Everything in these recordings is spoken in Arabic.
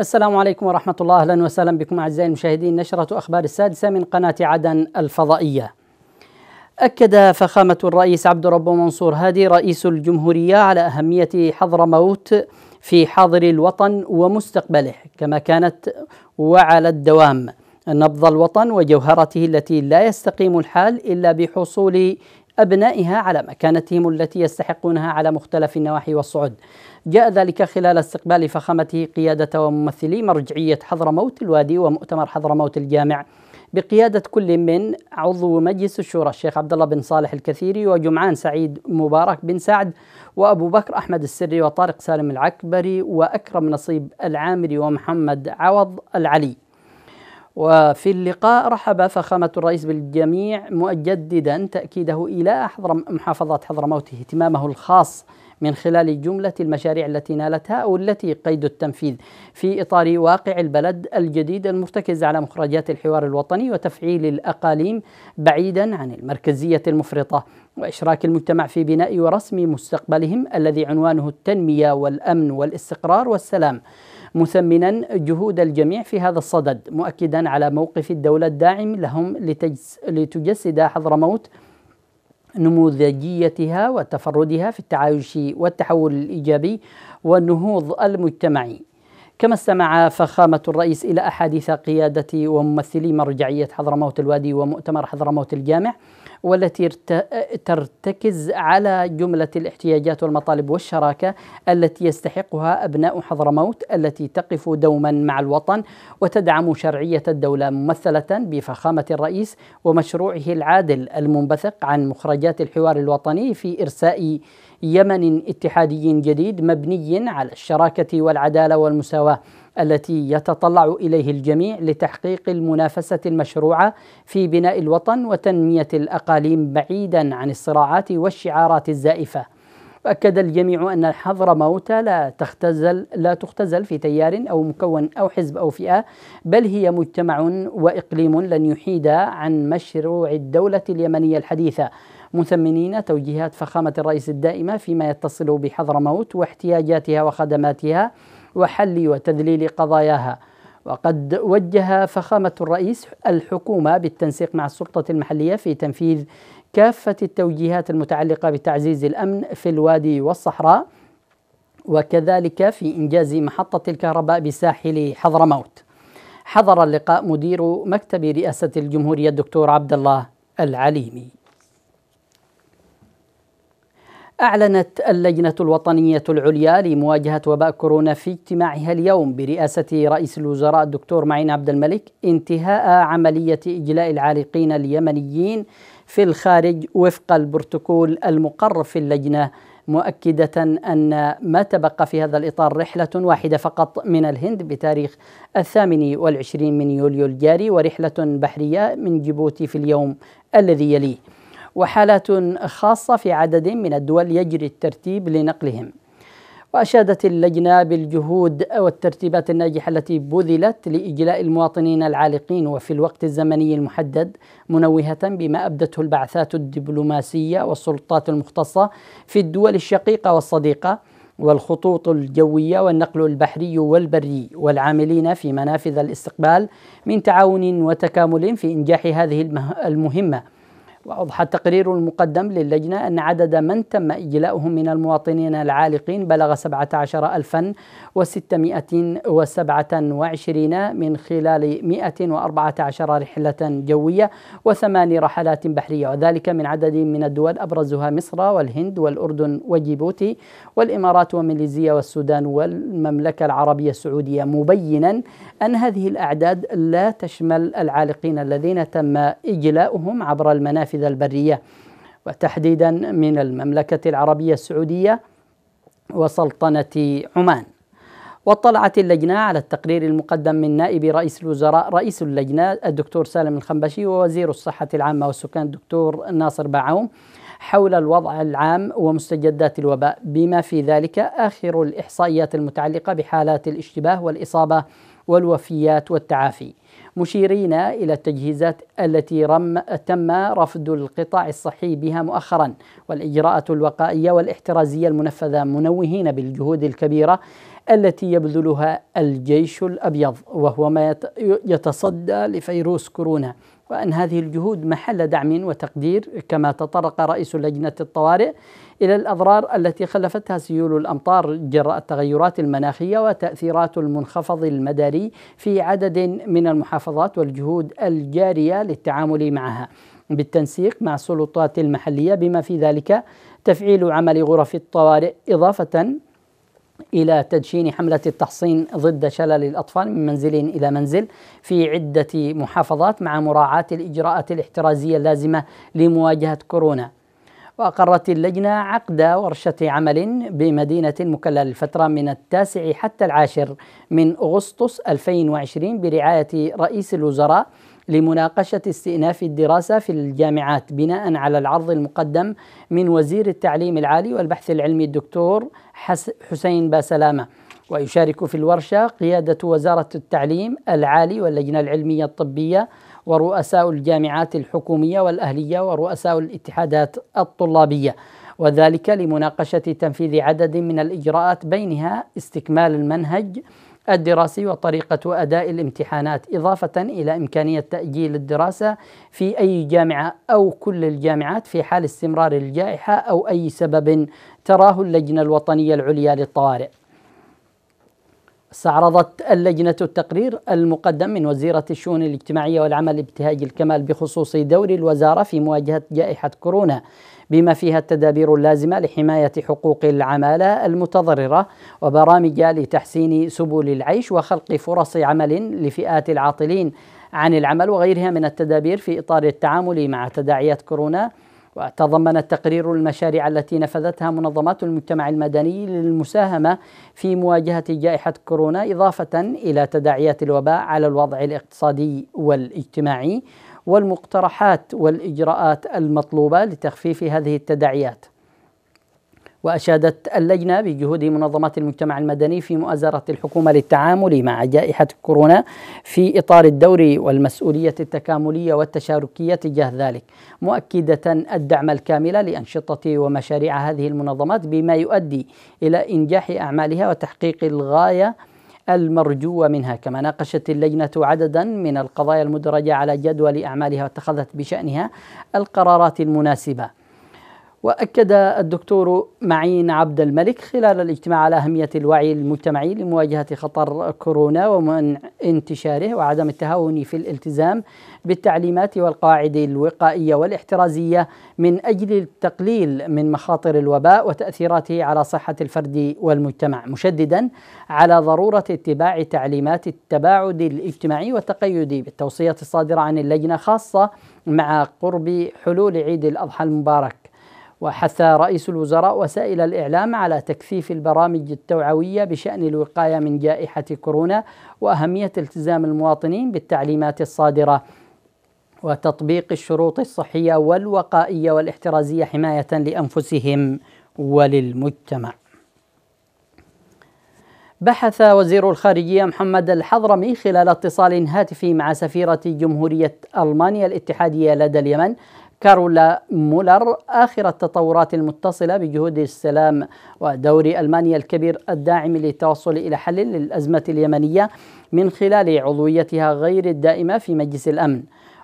السلام عليكم ورحمة الله أهلا وسهلا بكم أعزائي المشاهدين نشرة أخبار السادسة من قناة عدن الفضائية أكد فخامة الرئيس عبد الرب منصور هادي رئيس الجمهورية على أهمية حضرموت في حاضر الوطن ومستقبله كما كانت وعلى الدوام نبض الوطن وجوهرته التي لا يستقيم الحال إلا بحصول أبنائها على مكانتهم التي يستحقونها على مختلف النواحي والصعد جاء ذلك خلال استقبال فخامته قيادة وممثلي مرجعية حضرموت الوادي ومؤتمر حضرموت الجامع بقيادة كل من عضو مجلس الشورى الشيخ عبد الله بن صالح الكثيري وجمعان سعيد مبارك بن سعد وأبو بكر أحمد السري وطارق سالم العكبري وأكرم نصيب العامري ومحمد عوض العلي وفي اللقاء رحب فخامة الرئيس بالجميع مجددا تأكيده إلى محافظة حضرموت اهتمامه الخاص من خلال جملة المشاريع التي نالتها أو التي قيد التنفيذ في إطار واقع البلد الجديد المرتكز على مخرجات الحوار الوطني وتفعيل الأقاليم بعيدا عن المركزية المفرطة وإشراك المجتمع في بناء ورسم مستقبلهم الذي عنوانه التنمية والأمن والاستقرار والسلام مثمنا جهود الجميع في هذا الصدد مؤكدا على موقف الدولة الداعم لهم لتجس لتجسد حضرموت نموذجيتها وتفردها في التعايش والتحول الإيجابي والنهوض المجتمعي كما استمع فخامة الرئيس إلى أحاديث قيادة وممثلي مرجعية حضرموت الوادي ومؤتمر حضرموت الجامع والتي ترتكز على جملة الاحتياجات والمطالب والشراكة التي يستحقها أبناء حضرموت التي تقف دوما مع الوطن وتدعم شرعية الدولة ممثلة بفخامة الرئيس ومشروعه العادل المنبثق عن مخرجات الحوار الوطني في إرساء يمن اتحادي جديد مبني على الشراكة والعدالة والمساواة التي يتطلع اليه الجميع لتحقيق المنافسه المشروعه في بناء الوطن وتنميه الاقاليم بعيدا عن الصراعات والشعارات الزائفه. واكد الجميع ان حضرموت لا تختزل لا تختزل في تيار او مكون او حزب او فئه بل هي مجتمع واقليم لن يحيد عن مشروع الدوله اليمنيه الحديثه. مثمنين توجيهات فخامة الرئيس الدائمة فيما يتصل بحضرموت واحتياجاتها وخدماتها وحل وتذليل قضاياها وقد وجه فخامة الرئيس الحكومة بالتنسيق مع السلطة المحلية في تنفيذ كافة التوجيهات المتعلقة بتعزيز الأمن في الوادي والصحراء وكذلك في إنجاز محطة الكهرباء بساحل حضرموت حضر اللقاء مدير مكتب رئاسة الجمهورية الدكتور عبد الله العليمي أعلنت اللجنة الوطنية العليا لمواجهة وباء كورونا في اجتماعها اليوم برئاسة رئيس الوزراء الدكتور معين عبد الملك انتهاء عملية إجلاء العالقين اليمنيين في الخارج وفق البروتوكول المقرر في اللجنة مؤكدة أن ما تبقى في هذا الإطار رحلة واحدة فقط من الهند بتاريخ الثامن والعشرين من يوليو الجاري ورحلة بحرية من جيبوتي في اليوم الذي يليه وحالة خاصة في عدد من الدول يجري الترتيب لنقلهم وأشادت اللجنة بالجهود والترتيبات الناجحة التي بذلت لإجلاء المواطنين العالقين وفي الوقت الزمني المحدد منوهة بما أبدته البعثات الدبلوماسية والسلطات المختصة في الدول الشقيقة والصديقة والخطوط الجوية والنقل البحري والبري والعاملين في منافذ الاستقبال من تعاون وتكامل في إنجاح هذه المهمة وأوضح التقرير المقدم للجنة أن عدد من تم إجلاؤهم من المواطنين العالقين بلغ 17627 من خلال 114 رحلة جوية وثمان رحلات بحرية وذلك من عدد من الدول أبرزها مصر والهند والأردن وجيبوتي والإمارات وماليزيا والسودان والمملكة العربية السعودية مبينا أن هذه الأعداد لا تشمل العالقين الذين تم إجلاؤهم عبر المنافذ النوافذ البريه وتحديدا من المملكه العربيه السعوديه وسلطنه عمان. واطلعت اللجنة على التقرير المقدم من نائب رئيس الوزراء رئيس اللجنة الدكتور سالم الخنبشي ووزير الصحة العامة والسكان الدكتور ناصر باعوم حول الوضع العام ومستجدات الوباء بما في ذلك آخر الإحصائيات المتعلقة بحالات الاشتباه والإصابة والوفيات والتعافي مشيرين الى التجهيزات التي رم تم رفض القطاع الصحي بها مؤخرا والاجراءات الوقائيه والاحترازيه المنفذه منوهين بالجهود الكبيره التي يبذلها الجيش الابيض وهو ما يتصدى لفيروس كورونا وأن هذه الجهود محل دعم وتقدير كما تطرق رئيس لجنة الطوارئ إلى الأضرار التي خلفتها سيول الأمطار جراء التغيرات المناخية وتأثيرات المنخفض المداري في عدد من المحافظات والجهود الجارية للتعامل معها بالتنسيق مع السلطات المحلية بما في ذلك تفعيل عمل غرف الطوارئ إضافة إلى تدشين حملة التحصين ضد شلل الأطفال من منزل إلى منزل في عدة محافظات مع مراعاة الإجراءات الاحترازية اللازمة لمواجهة كورونا وأقرت اللجنة عقد ورشة عمل بمدينة المكلا للفترة من التاسع حتى العاشر من أغسطس 2020 برعاية رئيس الوزراء لمناقشة استئناف الدراسة في الجامعات بناء على العرض المقدم من وزير التعليم العالي والبحث العلمي الدكتور حسين باسلامة ويشارك في الورشة قيادة وزارة التعليم العالي واللجنة العلمية الطبية ورؤساء الجامعات الحكومية والأهلية ورؤساء الاتحادات الطلابية وذلك لمناقشة تنفيذ عدد من الإجراءات بينها استكمال المنهج الدراسي وطريقة أداء الامتحانات إضافة إلى إمكانية تأجيل الدراسة في أي جامعة أو كل الجامعات في حال استمرار الجائحة أو أي سبب تراه اللجنة الوطنية العليا للطوارئ استعرضت اللجنة التقرير المقدم من وزيرة الشؤون الاجتماعية والعمل ابتهاج الكمال بخصوص دور الوزارة في مواجهة جائحة كورونا بما فيها التدابير اللازمه لحمايه حقوق العماله المتضرره وبرامج لتحسين سبل العيش وخلق فرص عمل لفئات العاطلين عن العمل وغيرها من التدابير في اطار التعامل مع تداعيات كورونا وتضمن التقرير المشاريع التي نفذتها منظمات المجتمع المدني للمساهمه في مواجهه جائحه كورونا اضافه الى تداعيات الوباء على الوضع الاقتصادي والاجتماعي والمقترحات والاجراءات المطلوبه لتخفيف هذه التداعيات. واشادت اللجنه بجهود منظمات المجتمع المدني في مؤازره الحكومه للتعامل مع جائحه كورونا في اطار الدور والمسؤوليه التكامليه والتشاركيه تجاه ذلك، مؤكده الدعم الكامل لانشطه ومشاريع هذه المنظمات بما يؤدي الى انجاح اعمالها وتحقيق الغايه المرجوة منها كما ناقشت اللجنة عددا من القضايا المدرجة على جدول أعمالها واتخذت بشأنها القرارات المناسبة واكد الدكتور معين عبد الملك خلال الاجتماع على اهميه الوعي المجتمعي لمواجهه خطر كورونا ومنع انتشاره وعدم التهاون في الالتزام بالتعليمات والقواعد الوقائيه والاحترازيه من اجل التقليل من مخاطر الوباء وتاثيراته على صحه الفرد والمجتمع مشددا على ضروره اتباع تعليمات التباعد الاجتماعي والتقيد بالتوصيات الصادره عن اللجنه خاصه مع قرب حلول عيد الاضحى المبارك وحث رئيس الوزراء وسائل الإعلام على تكثيف البرامج التوعوية بشأن الوقاية من جائحة كورونا وأهمية التزام المواطنين بالتعليمات الصادرة وتطبيق الشروط الصحية والوقائية والاحترازية حماية لأنفسهم وللمجتمع. بحث وزير الخارجية محمد الحضرمي خلال اتصال هاتفي مع سفيرة جمهورية ألمانيا الاتحادية لدى اليمن كارولا مولر آخر التطورات المتصلة بجهود السلام ودور ألمانيا الكبير الداعم للتوصل إلى حل للأزمة اليمنية من خلال عضويتها غير الدائمة في مجلس الأمن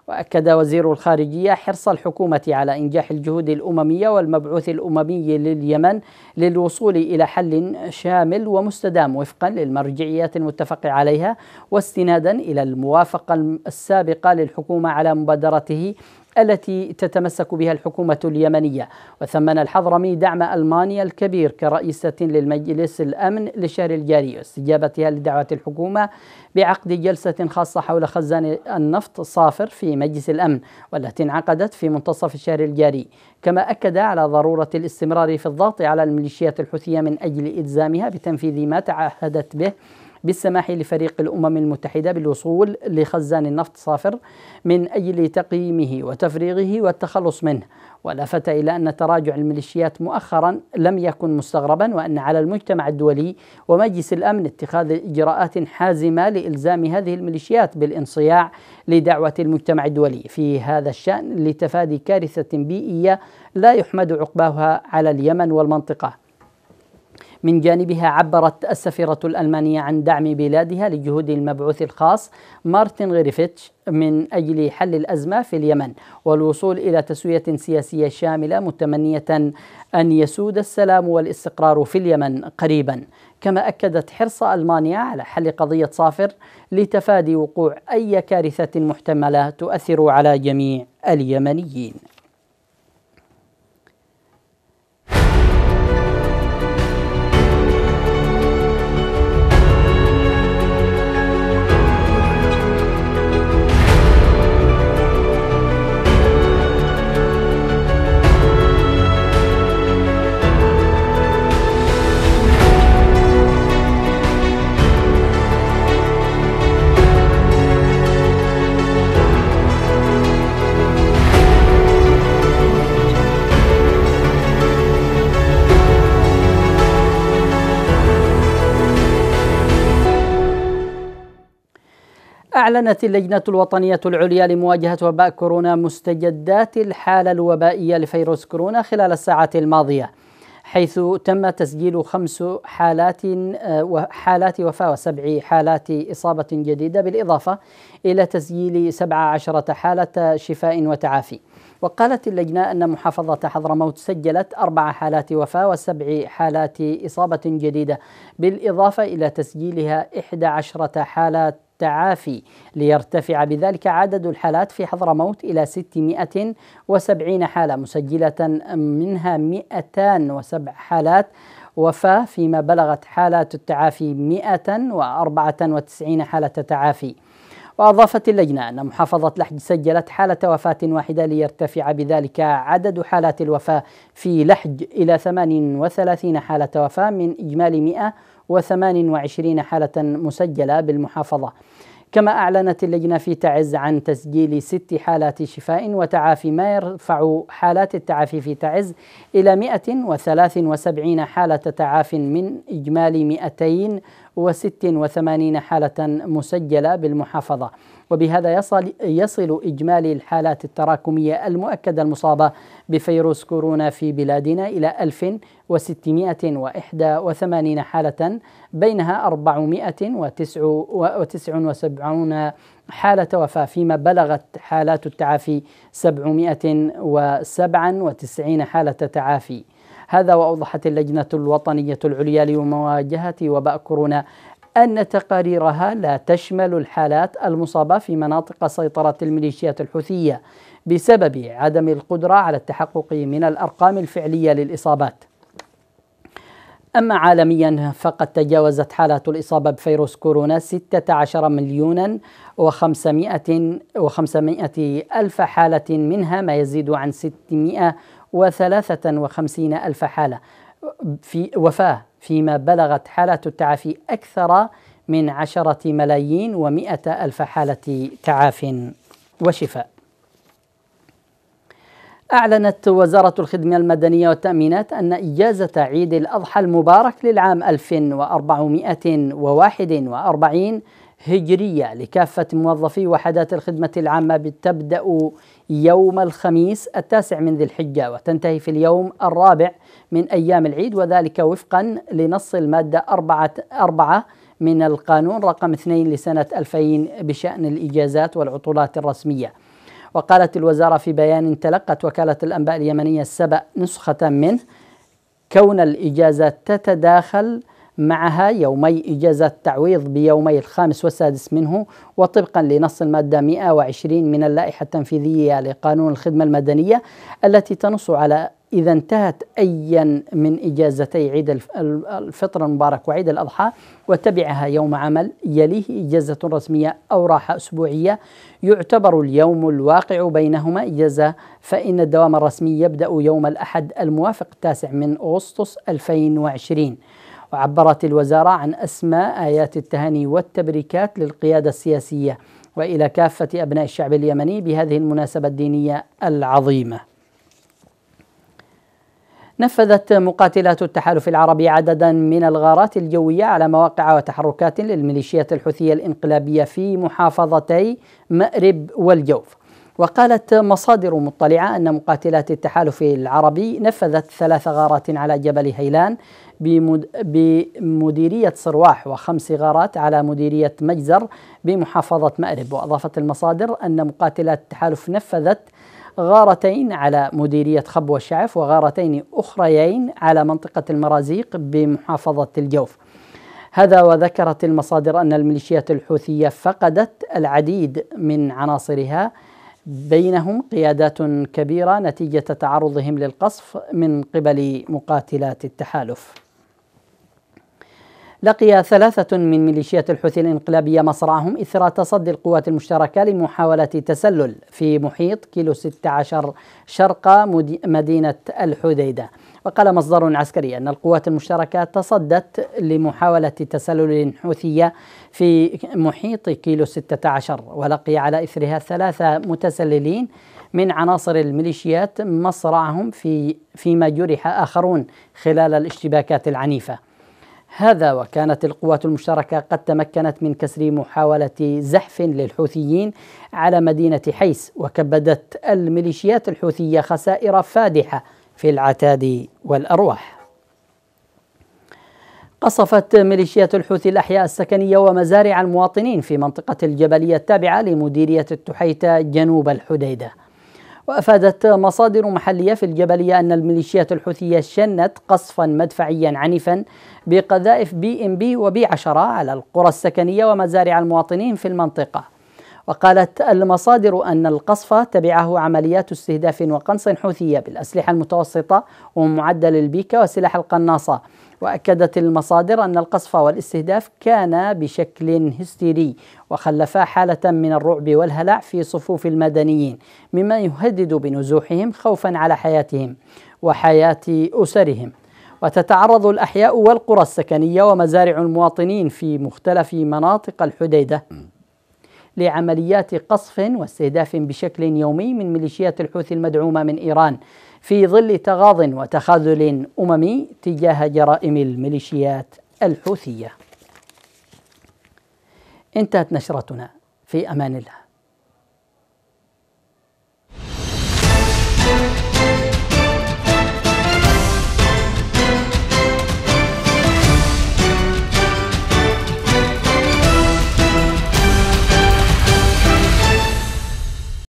وأكد وزير الخارجية حرص الحكومة على إنجاح الجهود الأممية والمبعوث الأممي لليمن للوصول إلى حل شامل ومستدام وفقا للمرجعيات المتفق عليها واستنادا إلى الموافقة السابقة للحكومة على مبادرته التي تتمسك بها الحكومة اليمنية وثمن الحضرمي دعم ألمانيا الكبير كرئيسة للمجلس الأمن للشهر الجاري واستجابتها لدعوة الحكومة بعقد جلسة خاصة حول خزان النفط صافر في مجلس الأمن والتي انعقدت في منتصف الشهر الجاري كما أكد على ضرورة الاستمرار في الضغط على الميليشيات الحوثية من أجل إلزامها بتنفيذ ما تعهدت به بالسماح لفريق الأمم المتحدة بالوصول لخزان النفط صافر من أجل تقييمه وتفريغه والتخلص منه ولفت إلى أن تراجع الميليشيات مؤخرا لم يكن مستغربا وأن على المجتمع الدولي ومجلس الأمن اتخاذ إجراءات حازمة لإلزام هذه الميليشيات بالانصياع لدعوة المجتمع الدولي في هذا الشأن لتفادي كارثة بيئية لا يحمد عقباها على اليمن والمنطقة من جانبها عبرت السفيرة الألمانية عن دعم بلادها لجهود المبعوث الخاص مارتن غريفيتش من أجل حل الأزمة في اليمن والوصول إلى تسوية سياسية شاملة متمنية أن يسود السلام والاستقرار في اليمن قريبا كما أكدت حرص ألمانيا على حل قضية صافر لتفادي وقوع أي كارثة محتملة تؤثر على جميع اليمنيين أعلنت اللجنة الوطنية العليا لمواجهة وباء كورونا مستجدات الحالة الوبائية لفيروس كورونا خلال الساعات الماضية حيث تم تسجيل خمس حالات آه، وحالات وفاة وسبع حالات إصابة جديدة بالإضافة إلى تسجيل 17 حالة شفاء وتعافي وقالت اللجنة أن محافظة حضرموت سجلت أربع حالات وفاة وسبع حالات إصابة جديدة بالإضافة إلى تسجيلها 11 حالات التعافي ليرتفع بذلك عدد الحالات في حضرموت إلى 670 حالة مسجلة منها 207 حالات وفاة فيما بلغت حالات التعافي 194 حالة تعافي وأضافت اللجنة أن محافظة لحج سجلت حالة وفاة واحدة ليرتفع بذلك عدد حالات الوفاة في لحج إلى 38 حالة وفاة من إجمالي 100 28 حالة مسجلة بالمحافظة كما أعلنت اللجنة في تعز عن تسجيل ست حالات شفاء وتعافي ما يرفع حالات التعافي في تعز إلى 173 حالة تعافي من إجمالي 200 86 حالة مسجلة بالمحافظة وبهذا يصل, يصل إجمالي الحالات التراكمية المؤكدة المصابة بفيروس كورونا في بلادنا إلى 1681 حالة بينها 479 حالة وفاة فيما بلغت حالات التعافي 797 حالة تعافي هذا وأوضحت اللجنة الوطنية العليا لمواجهة وباء كورونا أن تقاريرها لا تشمل الحالات المصابة في مناطق سيطرة الميليشيات الحوثية بسبب عدم القدرة على التحقق من الأرقام الفعلية للإصابات. أما عالميا فقد تجاوزت حالات الإصابة بفيروس كورونا 16 مليونا و500 و500 ألف حالة منها ما يزيد عن 600 وثلاثة وخمسين ألف حالة في وفاة فيما بلغت حالة التعافي أكثر من عشرة ملايين ومئة ألف حالة تعاف وشفاء أعلنت وزارة الخدمة المدنية والتأمينات أن إجازة عيد الأضحى المبارك للعام 1441 هجرية لكافة موظفي وحدات الخدمة العامة بتبدأ يوم الخميس التاسع من ذي الحجة وتنتهي في اليوم الرابع من أيام العيد وذلك وفقا لنص المادة أربعة, أربعة من القانون رقم 2 لسنة 2000 بشأن الإجازات والعطولات الرسمية وقالت الوزارة في بيان تلقت وكالة الأنباء اليمنية السبأ نسخة منه كون الإجازة تتداخل معها يومي إجازة تعويض بيومي الخامس والسادس منه وطبقا لنص المادة 120 من اللائحة التنفيذية لقانون الخدمة المدنية التي تنص على إذا انتهت أيا من إجازتي عيد الفطر المبارك وعيد الأضحى وتبعها يوم عمل يليه إجازة رسمية أو راحة أسبوعية يعتبر اليوم الواقع بينهما إجازة فإن الدوام الرسمي يبدأ يوم الأحد الموافق التاسع من أغسطس 2020 وعبرت الوزارة عن أسماء آيات التهاني والتبريكات للقيادة السياسية وإلى كافة أبناء الشعب اليمني بهذه المناسبة الدينية العظيمة. نفذت مقاتلات التحالف العربي عددا من الغارات الجوية على مواقع وتحركات للميليشيات الحوثية الإنقلابية في محافظتي مأرب والجوف وقالت مصادر مطلعة أن مقاتلات التحالف العربي نفذت ثلاث غارات على جبل هيلان بمديرية صرواح وخمس غارات على مديرية مجزر بمحافظة مأرب وأضافت المصادر أن مقاتلات التحالف نفذت غارتين على مديرية خب والشعف وغارتين أخريين على منطقة المرازيق بمحافظة الجوف هذا وذكرت المصادر أن الميليشيات الحوثية فقدت العديد من عناصرها بينهم قيادات كبيرة نتيجة تعرضهم للقصف من قبل مقاتلات التحالف. لقي ثلاثة من ميليشيات الحوثي الانقلابية مصرعهم إثر تصدي القوات المشتركة لمحاولة تسلل في محيط كيلو 16 شرق مدينة الحديدة وقال مصدر عسكري أن القوات المشتركة تصدت لمحاولة تسلل حوثية في محيط كيلو 16 ولقي على إثرها ثلاثة متسللين من عناصر الميليشيات مصرعهم في فيما جرح آخرون خلال الاشتباكات العنيفة هذا وكانت القوات المشتركة قد تمكنت من كسر محاولة زحف للحوثيين على مدينة حيس وكبدت الميليشيات الحوثية خسائر فادحة في العتاد والأرواح قصفت ميليشيات الحوثي الأحياء السكنية ومزارع المواطنين في منطقة الجبلية التابعة لمديرية التحيتة جنوب الحديدة وأفادت مصادر محلية في الجبلية أن الميليشيات الحوثية شنت قصفا مدفعيا عنيفا بقذائف بي ام بي وبي عشرة على القرى السكنية ومزارع المواطنين في المنطقة وقالت المصادر أن القصف تبعه عمليات استهداف وقنص حوثية بالأسلحة المتوسطة ومعدل البيكا وسلاح القناصة وأكدت المصادر أن القصف والاستهداف كان بشكل هستيري وخلفا حالة من الرعب والهلع في صفوف المدنيين مما يهدد بنزوحهم خوفا على حياتهم وحياة أسرهم وتتعرض الأحياء والقرى السكنية ومزارع المواطنين في مختلف مناطق الحديدة لعمليات قصف واستهداف بشكل يومي من ميليشيات الحوثي المدعومه من ايران في ظل تغاض وتخاذل اممي تجاه جرائم الميليشيات الحوثيه. انتهت نشرتنا في امان الله.